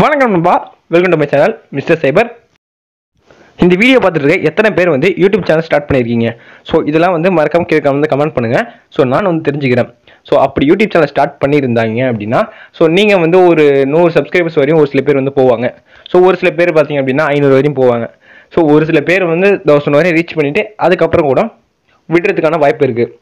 வணக்கம் நண்பா welcome to my channel mister cyber இந்த வீடியோ பார்த்துட்டு எத்தனை பேர் வந்து யூடியூப் சேனல் ஸ்டார்ட் பண்ணியிருக்கீங்க ஸோ இதெல்லாம் வந்து மறக்காம கேட்காம வந்து கமெண்ட் பண்ணுங்கள் ஸோ நான் வந்து தெரிஞ்சுக்கிறேன் ஸோ அப்படி யூடியூப் சேனல் ஸ்டார்ட் பண்ணியிருந்தாங்க அப்படின்னா ஸோ நீங்கள் வந்து ஒரு நூறு சப்ஸ்கிரைபர்ஸ் வரையும் ஒரு சில பேர் வந்து போவாங்க ஸோ ஒரு சில பேர் பார்த்தீங்க அப்படின்னா ஐநூறு வரையும் போவாங்க ஸோ ஒரு சில பேர் வந்து தௌசண்ட் வரையும் ரீச் பண்ணிவிட்டு அதுக்கப்புறம் கூட விடுறதுக்கான வாய்ப்பு இருக்குது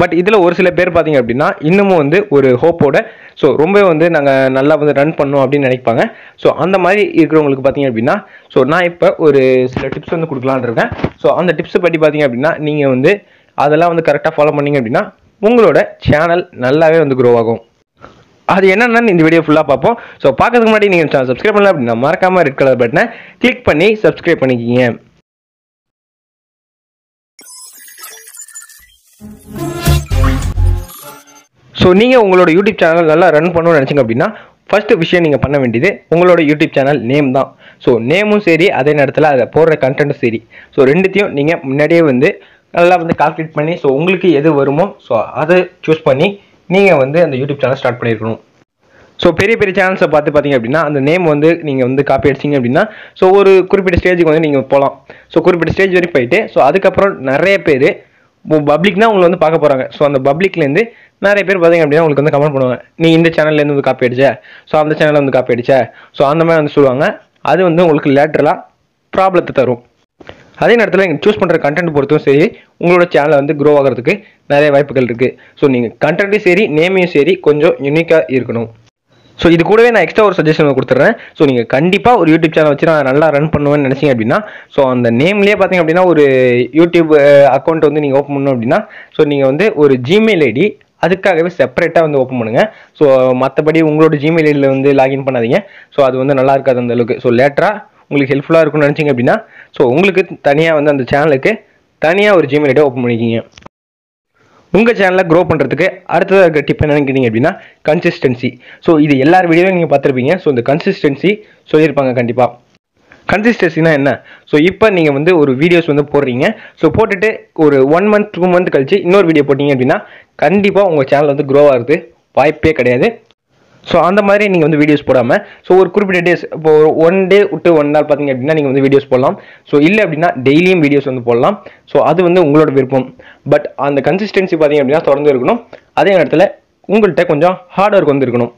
பட் இதில் ஒரு சில பேர் பார்த்தீங்க அப்படின்னா இன்னமும் வந்து ஒரு ஹோப்போட ஸோ ரொம்பவே வந்து நாங்கள் நல்லா வந்து ரன் பண்ணோம் அப்படின்னு நினைப்பாங்க ஸோ அந்த மாதிரி இருக்கிறவங்களுக்கு பார்த்தீங்க அப்படின்னா ஸோ நான் இப்போ ஒரு சில டிப்ஸ் வந்து கொடுக்கலான் இருக்கேன் ஸோ அந்த டிப்ஸை பற்றி பார்த்தீங்க அப்படின்னா நீங்கள் வந்து அதெல்லாம் வந்து கரெக்டாக ஃபாலோ பண்ணீங்க அப்படின்னா உங்களோட சேனல் நல்லாவே வந்து க்ரோ ஆகும் அது என்னென்னு இந்த வீடியோ ஃபுல்லாக பார்ப்போம் ஸோ பார்க்கறதுக்கு முன்னாடி நீங்கள் சேனல் சப்ஸ்கிரைப் பண்ணல அப்படின்னா மறக்காமல் ரெட் கலர் பட்டனை கிளிக் பண்ணி சப்ஸ்கிரைப் பண்ணிக்கிங்க ஸோ நீங்கள் உங்களோட யூடியூப் சேனல் நல்லா ரன் பண்ணணும்னு நினச்சிங்க அப்படின்னா ஃபஸ்ட்டு விஷயம் நீங்கள் பண்ண வேண்டியது உங்களோட யூடியூப் சேனல் நேம் தான் ஸோ நேமும் சரி அதே நேரத்தில் அதை போடுற கண்டென்ட்டும் சரி ஸோ ரெண்டுத்தையும் நீங்கள் முன்னாடியே வந்து நல்லா வந்து கால்குலேட் பண்ணி ஸோ உங்களுக்கு எது வருமோ ஸோ அதை சூஸ் பண்ணி நீங்கள் வந்து அந்த யூடியூப் சேனல் ஸ்டார்ட் பண்ணியிருக்கணும் ஸோ பெரிய பெரிய சேனல்ஸை பார்த்து பார்த்தீங்க அப்படின்னா அந்த நேம் வந்து நீங்கள் வந்து காப்பி அடிச்சிங்க அப்படின்னா ஸோ ஒரு குறிப்பிட்ட ஸ்டேஜுக்கு வந்து நீங்கள் போகலாம் ஸோ குறிப்பிட்ட ஸ்டேஜ் வரைக்கும் போயிட்டு ஸோ அதுக்கப்புறம் நிறைய பேர் பப்ளிக்னா உங்களை வந்து பார்க்க போகிறாங்க ஸோ அந்த பப்ளிக்லேருந்து நிறைய பேர் பார்த்தீங்க அப்படின்னா உங்களுக்கு வந்து கமெண்ட் பண்ணுவாங்க நீ இந்த சேனல்லேருந்து வந்து காப்பி அடிச்சே ஸோ அந்த சேனலில் வந்து காப்பி அடிச்ச ஸோ அந்த மாதிரி வந்து சொல்லுவாங்க அது வந்து உங்களுக்கு லேட்டரலாக ப்ராப்ளத்தை தரும் அதே நேரத்தில் நீங்கள் சூஸ் பண்ணுற கண்டென்ட் பொறுத்தும் சரி உங்களோட சேனலை வந்து க்ரோ ஆகிறதுக்கு நிறைய வாய்ப்புகள் இருக்குது ஸோ நீங்கள் கண்டென்ட்டும் சரி நேமையும் சரி கொஞ்சம் யூனிக்காக இருக்கணும் ஸோ இது கூடவே நான் எக்ஸ்ட்ரா ஒரு சஜஷன் கொடுத்துட்றேன் ஸோ நீங்கள் கண்டிப்பாக ஒரு யூடியூப் சேனல் வச்சு நான் நல்லா ரன் பண்ணுவேன்னு நினச்சிங்க அப்படின்னா ஸோ அந்த நேம்லேயே பார்த்திங்க அப்படின்னா ஒரு யூடியூப் அக்கௌண்ட் வந்து நீங்கள் ஓப்பன் பண்ணணும் அப்படின்னா ஸோ நீங்கள் வந்து ஒரு ஜிமெயில் ஐடி அதுக்காகவே செப்பரேட்டாக வந்து ஓப்பன் பண்ணுங்கள் ஸோ மற்றபடி உங்களோட ஜிமெயில் ஐடியில் வந்து லாகின் பண்ணாதீங்க ஸோ அது வந்து நல்லா இருக்காது அந்த அளவுக்கு ஸோ லேட்டராக உங்களுக்கு ஹெல்ப்ஃபுல்லாக இருக்கும்னு நினச்சிங்க அப்படின்னா ஸோ உங்களுக்கு தனியாக வந்து அந்த சேனலுக்கு தனியாக ஒரு ஜிமெயில் ஐடியை ஓப்பன் பண்ணிக்கிங்க உங்கள் சேனலை க்ரோ பண்ணுறதுக்கு அடுத்ததாக இருக்க டிப் என்னன்னு கேட்டிங்க அப்படின்னா கன்சிஸ்டன்சி ஸோ இது எல்லார் வீடியோவும் நீங்கள் பார்த்துருப்பீங்க ஸோ இந்த கன்சிஸ்டன்சி சொல்லியிருப்பாங்க கண்டிப்பாக கன்சிஸ்டன்சினா என்ன ஸோ இப்போ நீங்கள் வந்து ஒரு வீடியோஸ் வந்து போடுறீங்க ஸோ போட்டுட்டு ஒரு ஒன் மந்த் டூ மந்த் கழிச்சு இன்னொரு வீடியோ போட்டிங்க அப்படின்னா கண்டிப்பாக உங்கள் சேனல் வந்து க்ரோ ஆகுது வாய்ப்பே கிடையாது ஸோ அந்த மாதிரி நீங்கள் வந்து வீடியோஸ் போடாமல் ஸோ ஒரு குறிப்பிட்ட டேஸ் இப்போ ஒன் டே விட்டு ஒன் நாள் பார்த்தீங்க அப்படின்னா நீங்கள் வந்து வீடியோஸ் போடலாம் ஸோ இல்லை அப்படின்னா டெய்லியும் வீடியோஸ் வந்து போடலாம் ஸோ அது வந்து உங்களோட விருப்பம் பட் அந்த கன்சிஸ்டன்சி பார்த்தீங்க அப்படின்னா தொடர்ந்து இருக்கணும் அதே நேரத்தில் உங்கள்கிட்ட கொஞ்சம் ஹார்ட் ஒர்க் வந்து இருக்கணும்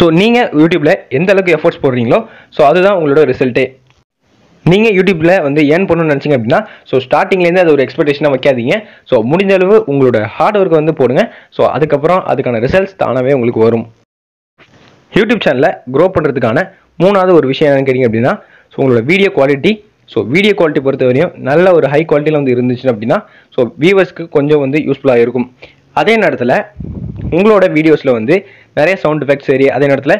ஸோ நீங்கள் யூடியூப்பில் எந்த அளவுக்கு எஃபர்ட்ஸ் போடுறீங்களோ ஸோ அதுதான் உங்களோட ரிசல்ட்டே நீங்கள் யூடியூப்பில் வந்து ஏன் பண்ணணும்னு நினச்சிங்க அப்படின்னா ஸோ ஸ்டார்டிங்லேருந்து அது ஒரு எக்ஸ்பெக்டேஷனாக வைக்காதீங்க ஸோ முடிஞ்ச அளவு உங்களோட ஹார்ட் ஒர்க்கை வந்து போடுங்க ஸோ அதுக்கப்புறம் அதுக்கான ரிசல்ட்ஸ் தானாகவே உங்களுக்கு வரும் யூடியூப் சேனலை க்ரோ பண்ணுறதுக்கான மூணாவது ஒரு விஷயம் என்னென்னு கேட்டிங்க அப்படின்னா ஸோ உங்களோட video quality so video quality பொறுத்த வரையும் நல்ல ஒரு ஹை குவாலிட்டியில் வந்து இருந்துச்சு அப்படின்னா ஸோ வியூவர்ஸ்க்கு கொஞ்சம் வந்து யூஸ்ஃபுல்லாக இருக்கும் அதே நேரத்தில் உங்களோட வீடியோஸில் வந்து நிறைய சவுண்ட் எஃபெக்ட்ஸ் சரி அதே நேரத்தில்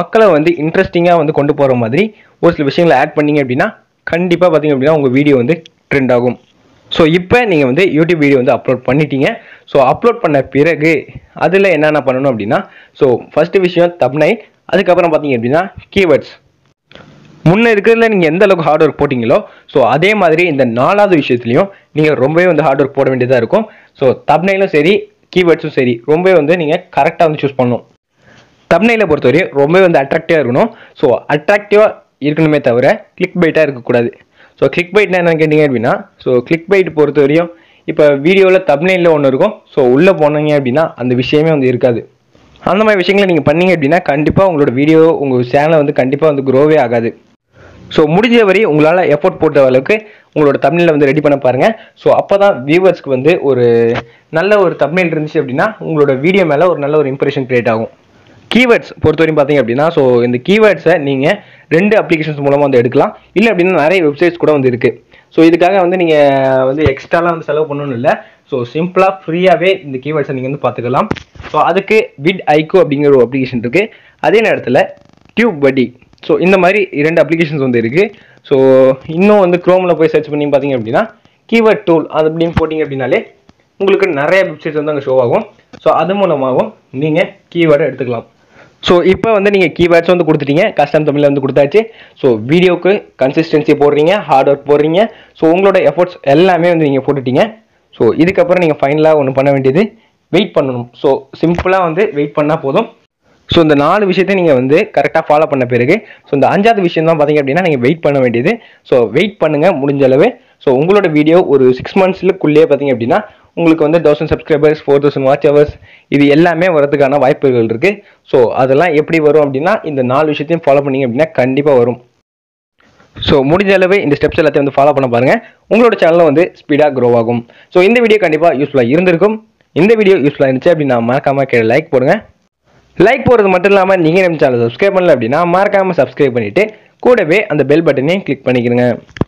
மக்களை வந்து இன்ட்ரெஸ்டிங்காக வந்து கொண்டு போகிற மாதிரி ஒரு சில விஷயங்களை ஆட் பண்ணிங்க அப்படின்னா கண்டிப்பாக பார்த்திங்க அப்படின்னா உங்கள் வீடியோ வந்து ட்ரெண்ட் ஆகும் ஸோ இப்போ நீங்கள் வந்து யூடியூப் வீடியோ வந்து அப்லோட் பண்ணிட்டீங்க ஸோ அப்லோட் பண்ண பிறகு அதில் என்னென்ன பண்ணணும் அப்படின்னா ஸோ ஃபஸ்ட்டு விஷயம் தப்னை அதுக்கப்புறம் பார்த்தீங்க அப்படின்னா கீவேர்ட்ஸ் முன்னே இருக்கிறதுல நீங்கள் எந்த அளவுக்கு ஹார்ட் ஒர்க் போட்டிங்களோ ஸோ அதே மாதிரி இந்த நாலாவது விஷயத்துலையும் நீங்கள் ரொம்பவே வந்து ஹார்ட் ஒர்க் போட வேண்டியதாக இருக்கும் ஸோ தப்னையிலும் சரி கீவேர்ட்ஸும் சரி ரொம்பவே வந்து நீங்கள் கரெக்டாக வந்து சூஸ் பண்ணணும் தப்னையில் பொறுத்தவரையும் ரொம்பவே வந்து அட்ராக்டிவாக இருக்கணும் ஸோ அட்ராக்டிவாக இருக்கணுமே தவிர கிளிக் பைட்டாக இருக்கக்கூடாது ஸோ கிளிக் பைட்னா என்னன்னு கேட்டீங்க அப்படின்னா ஸோ கிளிக் பைட் பொறுத்த வரையும் இப்போ வீடியோவில் தப்னையில் ஒன்று இருக்கும் ஸோ உள்ளே போனீங்க அப்படின்னா அந்த விஷயமே வந்து இருக்காது அந்த மாதிரி விஷயங்களை நீங்கள் பண்ணீங்க அப்படின்னா கண்டிப்பாக உங்களோட வீடியோ உங்கள் சேனலை வந்து கண்டிப்பாக வந்து க்ரோவே ஆகாது ஸோ முடிஞ்ச வரை உங்களால் எஃபோர்ட் போட்ட அளவுக்கு உங்களோட தமிழில் வந்து ரெடி பண்ண பாருங்கள் ஸோ அப்போ தான் வியூவர்ஸ்க்கு வந்து ஒரு நல்ல ஒரு தமிழ் இருந்துச்சு அப்படின்னா உங்களோட வீடியோ மேலே ஒரு நல்ல ஒரு இம்ப்ரெஷன் க்ரியேட் ஆகும் கீவேர்ட்ஸ் பொறுத்தவரையும் பார்த்தீங்க அப்படின்னா ஸோ இந்த கீவேர்ட்ஸை நீங்கள் ரெண்டு அப்ளிகேஷன்ஸ் மூலமாக வந்து எடுக்கலாம் இல்லை அப்படின்னா நிறைய வெப்சைட்ஸ் கூட வந்து இருக்குது ஸோ இதுக்காக வந்து நீங்கள் வந்து எக்ஸ்ட்ராலாம் வந்து செலவு பண்ணணும் இல்லை ஸோ சிம்பிளாக ஃப்ரீயாகவே இந்த கீவேர்ட்ஸை நீங்கள் வந்து பார்த்துக்கலாம் ஸோ அதுக்கு விட் ஐக்கோ அப்படிங்கிற ஒரு அப்ளிகேஷன் இருக்குது அதே நேரத்தில் டியூப் படி ஸோ இந்த மாதிரி இரண்டு அப்ளிகேஷன்ஸ் வந்து இருக்குது ஸோ இன்னும் வந்து க்ரோமில் போய் சர்ச் பண்ணி பார்த்தீங்க அப்படின்னா கீவேர்ட் டூல் அது அப்படின்னு போட்டிங்க அப்படின்னாலே உங்களுக்கு நிறைய வெப்சைட்ஸ் வந்து அங்கே ஷோ ஆகும் ஸோ அது மூலமாகவும் நீங்கள் கீவேர்டை எடுத்துக்கலாம் ஸோ இப்போ வந்து நீங்கள் கீவேர்ட்ஸ் வந்து கொடுத்துட்டீங்க கஸ்டம் தமிழில் வந்து கொடுத்தாச்சு ஸோ வீடியோவுக்கு கன்சிஸ்டன்சி போடுறீங்க ஹார்ட் ஒர்க் போடுறீங்க ஸோ உங்களோட எஃபர்ட்ஸ் எல்லாமே வந்து நீங்கள் போட்டுட்டீங்க ஸோ இதுக்கப்புறம் நீங்கள் ஃபைனலாக ஒன்று பண்ண வேண்டியது வெயிட் பண்ணணும் ஸோ சிம்பிளாக வந்து வெயிட் பண்ணால் போதும் ஸோ இந்த நாலு விஷயத்தையும் நீங்கள் வந்து கரெக்டாக ஃபாலோ பண்ண பிறகு ஸோ இந்த அஞ்சாவது விஷயம் தான் பார்த்தீங்க அப்படின்னா நீங்கள் வெயிட் பண்ண வேண்டியது ஸோ வெயிட் பண்ணுங்கள் முடிஞ்ச அளவு ஸோ உங்களோட வீடியோ ஒரு சிக்ஸ் மந்த்ஸ்லுக்குள்ளேயே பார்த்தீங்க அப்படின்னா உங்களுக்கு வந்து thousand subscribers four thousand watch hours இது எல்லாமே வரதுக்கான வாய்ப்புகள் இருக்குது ஸோ அதெல்லாம் எப்படி வரும் அப்படின்னா இந்த நாலு விஷயத்தையும் ஃபாலோ பண்ணிங்க அப்படின்னா கண்டிப்பாக வரும் ஸோ முடிஞ்ச அளவு இந்த ஸ்டெப்ஸ் எல்லாத்தையும் வந்து ஃபாலோ பண்ண பாருங்கள் உங்களோட சேனலில் வந்து ஸ்பீடாக க்ரோ ஆகும் ஸோ இந்த வீடியோ கண்டிப்பாக யூஸ்ஃபுல்லாக இருந்திருக்கும் இந்த வீடியோ யூஸ்ஃபுல்லாக இருந்துச்சு அப்படின்னா மறக்காமல் கே லைக் போடுங்க லைக் போடுறது மட்டும் இல்லாமல் நீங்கள் நம்ம சேனல் சப்ஸ்கிரைப் பண்ணல அப்படின்னா மறக்காமல் சப்ஸ்கிரைப் பண்ணிவிட்டு கூடவே அந்த பெல் பட்டனையும் கிளிக் பண்ணிக்கிடுங்க